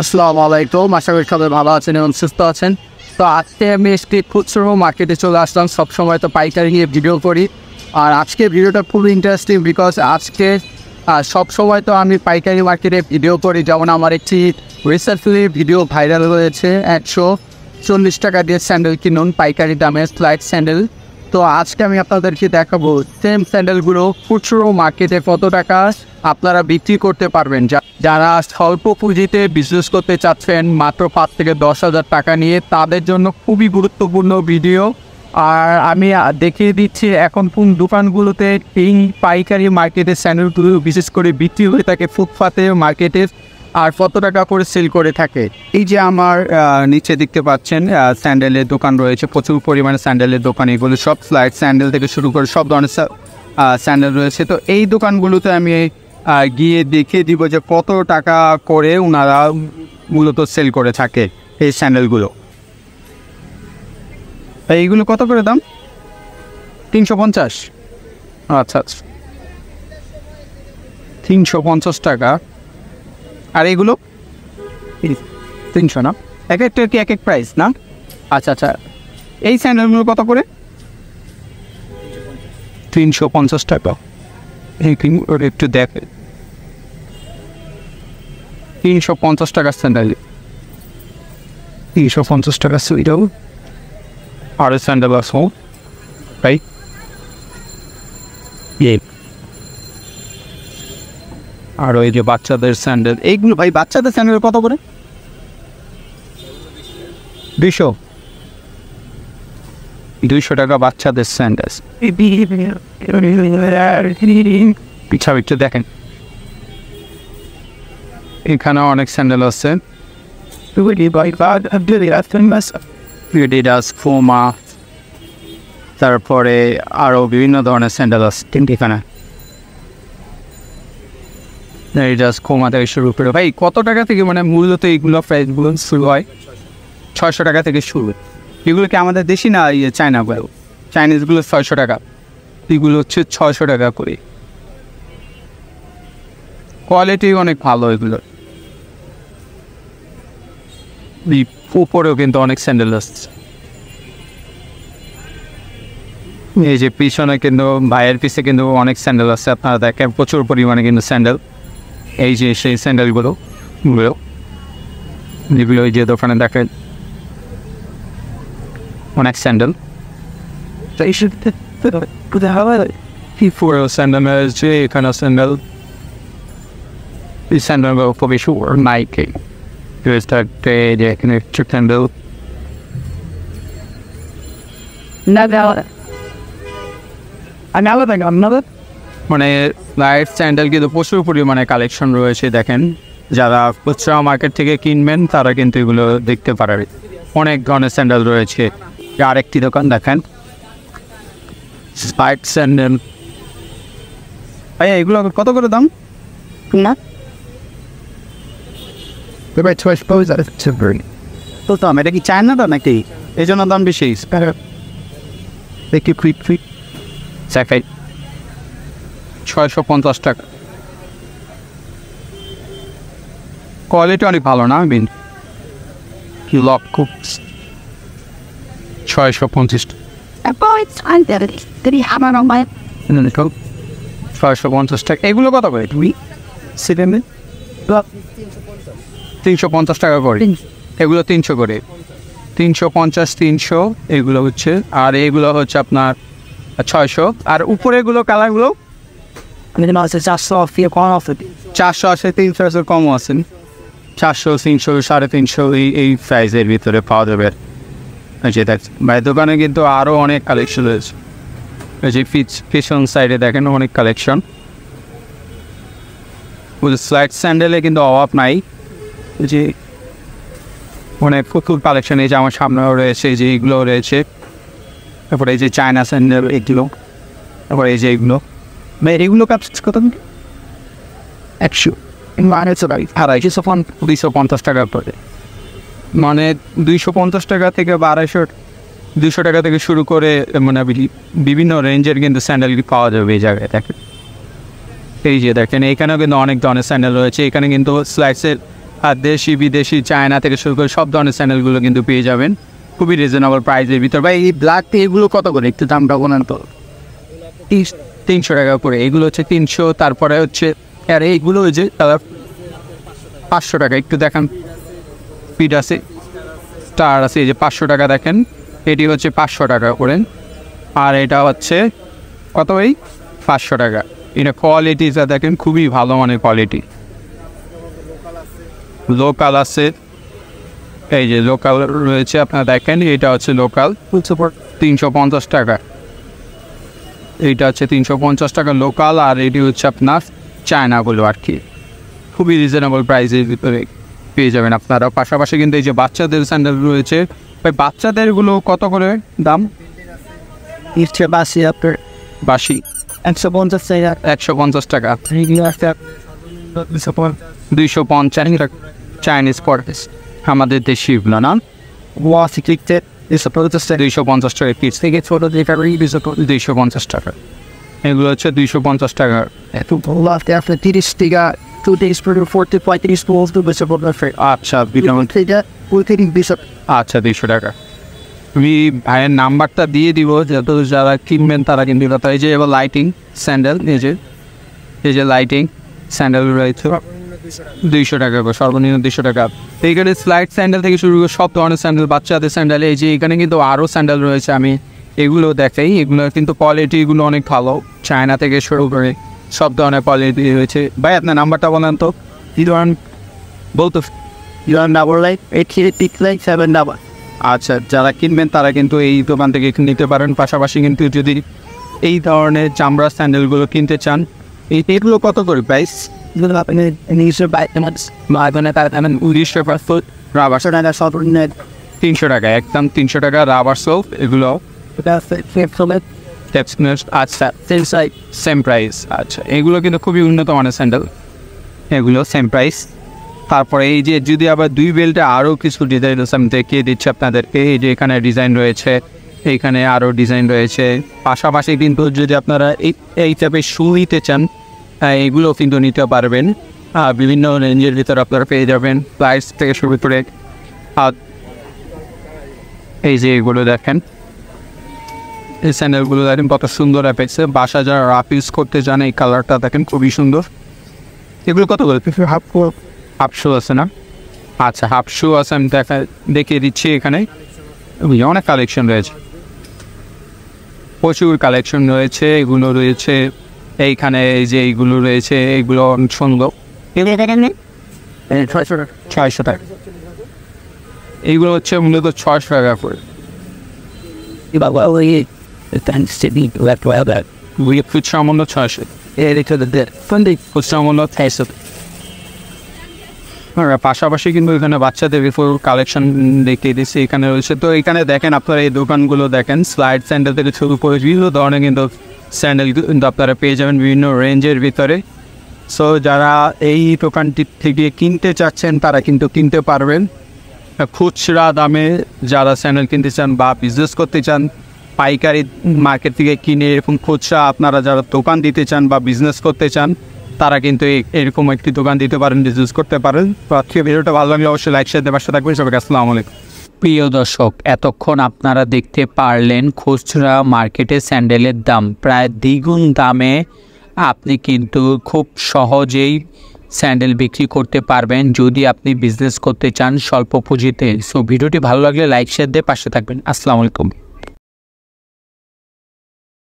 আসসালামু আলাইকুম আশা করি সবাই ভালো আছেন এবং সুস্থ আছেন তো আজকে আমি একটি খুচরো মার্কেটে চলে আসলাম সবসময় তো পাইকারি নিয়ে ভিডিও করি আর আজকে ভিডিওটা খুব ইন্টারেস্টিং বিকজ আজকে সব সময় তো আমি পাইকারি মার্কেটে ভিডিও করি যেমন আমার একটি রিসেন্টলি ভিডিও ভাইরাল হয়েছে একশো চল্লিশ টাকা দিয়ে স্যান্ডেল কিনুন পাইকারি দামে ফ্লাইট স্যান্ডেল তো আজকে আমি আপনাদেরকে দেখাবো সেম স্যান্ডেলগুলো খুচরো মার্কেটে কত টাকা আপনারা বিক্রি করতে পারবেন যারা স্বল্প পুঁজিতে বিজনেস করতে চাচ্ছেন মাত্র পাঁচ থেকে দশ হাজার টাকা নিয়ে তাদের জন্য খুবই গুরুত্বপূর্ণ ভিডিও আর আমি দেখিয়ে দিচ্ছি এখন কোন দোকানগুলোতে এই পাইকারি মার্কেটের স্যান্ডেলগুলো বিশেষ করে বিক্রি হয়ে থাকে ফুটপাতে মার্কেটের আর কত টাকা করে সেল করে থাকে এই যে আমার নিচে দেখতে পাচ্ছেন স্যান্ডেলের দোকান রয়েছে প্রচুর পরিমাণে স্যান্ডেলের দোকান এগুলো সব ফ্লাইট স্যান্ডেল থেকে শুরু করে সব ধরনের স্যান্ডেল রয়েছে তো এই দোকানগুলোতে আমি গিয়ে দেখিয়ে দিব যে কত টাকা করে ওনারা মূলত সেল করে থাকে এই স্যান্ডেলগুলো এইগুলো কত করে দাম তিনশো পঞ্চাশ আচ্ছা আচ্ছা তিনশো পঞ্চাশ টাকা আর এগুলো তিনশো না এক একটা কি এক এক প্রাইস না আচ্ছা আচ্ছা এই স্যান্ডেলগুলো কত করে তিনশো পঞ্চাশ টাকা একটু দেখ তিনশো পঞ্চাশ টাকার স্যান্ডেল তিনশো পঞ্চাশ টাকার সুইটাও আর স্যান্ডেল আসো রাইট আর ওই যে বাচ্চাদের স্যান্ডেল এইগুলো ভাই বাচ্চাদের স্যান্ডেল কত করে দুইশো দুইশো টাকা বাচ্চাদের স্যান্ডেল পিছা পিছু দেখেন এখানে অনেক স্যান্ডেল আছে তারপরে আরো বিভিন্ন ধরনের স্যান্ডেল আছে এখানে জাস্ট ক্ষমা থেকে শুরু করে ভাই কত টাকা থেকে মানে মূলত এইগুলো প্রাইসগুলো শুরু হয় ছয়শো টাকা থেকে শুরু এগুলো কি আমাদের দেশি না ইয়ে চায়না বলো চাইনিজগুলো ছয়শো টাকা এগুলো হচ্ছে ছয়শো টাকা করে কোয়ালিটি অনেক ভালো এগুলোর উপরেও কিন্তু অনেক স্যান্ডেল আসছে এই যে পিছনে কিন্তু ভাইয়ের পিছে কিন্তু অনেক স্যান্ডেল আছে আপনারা দেখেন প্রচুর পরিমাণে কিন্তু স্যান্ডেল এই যে সেই স্যান্ডেলগুলো যেগুলো ওই যে দোকানে দেখেন অনেক স্যান্ডেল স্যান্ডেল যে এখানে স্যান্ডেল এই স্যান্ডেলগুলো খুবই সুর নাইকে এখানে স্যান্ডেল না আলাদা আলাদা মানে লাইট স্যান্ডেল কিন্তু প্রচুর পরিমাণে কালেকশন রয়েছে দেখেন যারা খুচরা মার্কেট থেকে কিনবেন তারা কিন্তু এগুলো দেখতে পারেন অনেক ধরনের স্যান্ডেল রয়েছে আরেকটি দোকান দেখেন স্পাইট স্যান্ডেল ভাইয়া এগুলো কত করে দাম না তো নাকি এই জন্য দাম বেশি ছয়শো পঞ্চাশ টাকা কোয়ালিটি অনেক ভালো না বিন লক্ষ ছয়শো পঞ্চাশ ছয়শো পঞ্চাশ টাকা এগুলো কত করে তুমি সিলেমে তিনশো পঞ্চাশ টাকা করে এগুলো তিনশো করে তিনশো পঞ্চাশ তিনশো এগুলো হচ্ছে আর এগুলো হচ্ছে আপনার ছয়শো আর উপরে এগুলো কালারগুলো মিনিমাম আছে চারশো ফিয়ে কম আছে চারশো আছে তিনশো আছে কম আছে চারশো তিনশো সাড়ে তিনশো এই এই প্রাইসের ভিতরে পাওয়া যাবে যে যেটা ভাই দোকানে কিন্তু আরও অনেক কালেকশন রয়েছে ওই যে পিছন সাইডে দেখেন অনেক কালেকশন ওই স্লাইড স্যান্ডেলে কিন্তু অভাব নাই যে মানে প্রচুর কালেকশন এই যে আমার সামনেও রয়েছে এই যে এইগুলোও রয়েছে তারপরে এই যে চায়না স্যান্ডেল এইগুলো তারপরে এই যে এইগুলো Mais regular কত একশো আড়াইশো টাকা আড়াইশো পঞ্চাশ দুইশো পঞ্চাশ টাকা করে মানে দুইশো পঞ্চাশ টাকা থেকে বা আড়াইশো দুশো টাকা থেকে শুরু করে মানে বিভিন্ন রেঞ্জের কিন্তু স্যান্ডেলগুলি পাওয়া যাবে এই জায়গায় দেখেন এই যে দেখেন এখানেও কিন্তু অনেক ধরনের স্যান্ডেল রয়েছে এখানে কিন্তু স্লাইসের আর দেশি বিদেশি চায়না থেকে শুরু করে সব ধরনের স্যান্ডেলগুলো কিন্তু পেয়ে যাবেন খুবই রিজনেবল প্রাইসের ভিতর বা এই ব্ল্যাক এগুলো কত করে একটু দামটা ওনার তো তিনশো টাকা করে এগুলো হচ্ছে তিনশো তারপরে হচ্ছে আর এইগুলো যে তারা পাঁচশো টাকা একটু দেখেন পিট আছে স্টার আছে এই যে পাঁচশো টাকা দেখেন এটি হচ্ছে পাঁচশো টাকা করে আর এটা হচ্ছে কত এই পাঁচশো টাকা এটা যা দেখেন খুবই ভালো মানে কোয়ালিটি লোকাল আছে এই যে লোকাল রয়েছে আপনারা দেখেন এটা হচ্ছে লোকাল তিনশো পঞ্চাশ টাকা এইটা হচ্ছে তিনশো পঞ্চাশ টাকা লোকাল আর এটি হচ্ছে আপনার চায়নাগুলো আর কি খুবই রিজনেবল প্রাইসের ভিতরে পেয়ে যাবেন আপনারা পাশাপাশি কিন্তু এই যে বাচ্চাদের স্যান্ডেল রয়েছে ভাই বাচ্চাদেরগুলো কত করে দাম ইচ্ছে বাসি আপনার বাসি একশো পঞ্চাশ একশো পঞ্চাশ টাকা দুইশো পঞ্চাশ চাইনিজ পটেস আমাদের দেশি না ওয়াসি ক্রিকেট ইস প্রসেসটা দুইশো পঞ্চাশ টাকা পিস থেকে ছোটো যেটা পঞ্চাশ টাকা এগুলো দুইশো পঞ্চাশ টাকা এত ভালো আছে আপনার তিরিশ টাকা টু ডেজ ফোরটি পঁয়ত্রিশ পর্যন্ত বেশি পড়বে আচ্ছা আচ্ছা দুইশো টাকা আমি ভাইয়ের নাম্বারটা দিয়ে দিব যত যারা কিনবেন তারা কিন্তু এই যে এবার লাইটিং স্যান্ডেল এই যে এই যে লাইটিং স্যান্ডেল রয়েছে দুইশো টাকা করে সর্বনিম্ন দুইশো টাকা এইখানে এখানে স্লাইড স্যান্ডেল থেকে শুরু করে সব ধরনের স্যান্ডেল বাচ্চাদের স্যান্ডেল এই যে এখানে কিন্তু আরও স্যান্ডেল রয়েছে আমি এগুলো দেখাই এগুলো কিন্তু কোয়ালিটিগুলো অনেক ভালো চায়না থেকে শুরু করে সব ধরনের কোয়ালিটি রয়েছে ভাই আপনার নাম্বারটা বলেন তো জি ধরেন বলতো zero double like eight three six like seven double আচ্ছা যারা কিনবেন তারা কিন্তু এই দোকান থেকে নিতে পারেন পাশাপাশি কিন্তু যদি এই ধরনের চামড়া স্যান্ডেলগুলো কিনতে চান এইগুলো কত করে প্রাইস রাবার সোপ তিনশো একদম তিনশো টাকা রাবার এগুলো আচ্ছা আচ্ছা এগুলো কিন্তু খুবই উন্নত মানের স্যান্ডেল এগুলো সেম প্রাইস তারপরে এই যে যদি আবার দুই বেল্টে আরও কিছু ডিজাইন আছে আমি দেখিয়ে দিচ্ছি আপনাদেরকে এই যে এখানে ডিজাইন রয়েছে এইখানে আরও ডিজাইন রয়েছে পাশাপাশি কিন্তু যদি আপনারা এই এই টাইপের শু নিতে চান হ্যাঁ, এইগুলো কিন্তু নিতে পারবেন বিভিন্ন রেঞ্জের ভিতরে আপনারা পেয়ে যাবেন প্রাইস থেকে শুরু করে এই যে এগুলো দেখেন এই স্যান্ডেলগুলো দেখেন কত সুন্দর অ্যাপেক্সে বাসা যারা রাফ ইউজ করতে চান এই কালারটা দেখেন খুবই সুন্দর এগুলো কত বলে হাফ হাফ শু আছে না আচ্ছা হাফ শু আছে আমি দেখা দেখিয়ে দিচ্ছি এখানে অনেক কালেকশন রয়েছে প্রচুর কালেকশন রয়েছে এগুলো রয়েছে এইখানে এই যে এইগুলো রয়েছে এইগুলো অনেক সুন্দর ছয়শো টাকা এইগুলো হচ্ছে মূলত ছয়শো টাকা করে পাশাপাশি কিন্তু এখানে বাচ্চাদের কালেকশন দেখিয়ে দিচ্ছি এখানে রয়েছে তো এখানে দেখেন আপনারা এই দোকানগুলো দেখেন স্লাইড সেন্টার থেকে শুরু করে বিভিন্ন ধরনের কিন্তু স্যান্ডেল কিন্তু আপনারা পেয়ে যাবেন বিভিন্ন রেঞ্জের ভিতরে সো যারা এই দোকানটি থেকে কিনতে চাচ্ছেন তারা কিন্তু কিনতে পারবেন খুচরা দামে যারা স্যান্ডেল কিনতে চান বা বিজনেস করতে চান পাইকারি মার্কেট থেকে কিনে এরকম খুচরা আপনারা যারা দোকান দিতে চান বা বিজনেস করতে চান তারা কিন্তু এরকম একটি দোকান দিতে পারেন বিজনেস করতে পারেন তো আজকে ভিডিওটা ভালো লাগলে অবশ্যই লাইক শেয়ার দেওয়ার সাথে থাকবেন সবাইকে আসসালামু আলাইকুম প্রিয় দর্শক এতক্ষণ আপনারা দেখতে পারলেন খুচরা মার্কেটে স্যান্ডেলের দাম প্রায় দ্বিগুণ দামে আপনি কিন্তু খুব সহজেই স্যান্ডেল বিক্রি করতে পারবেন যদি আপনি বিজনেস করতে চান স্বল্প পুঁজিতে সো ভিডিওটি ভালো লাগলে লাইক শেয়ার দিয়ে পাশে থাকবেন আসসালামু আলাইকুম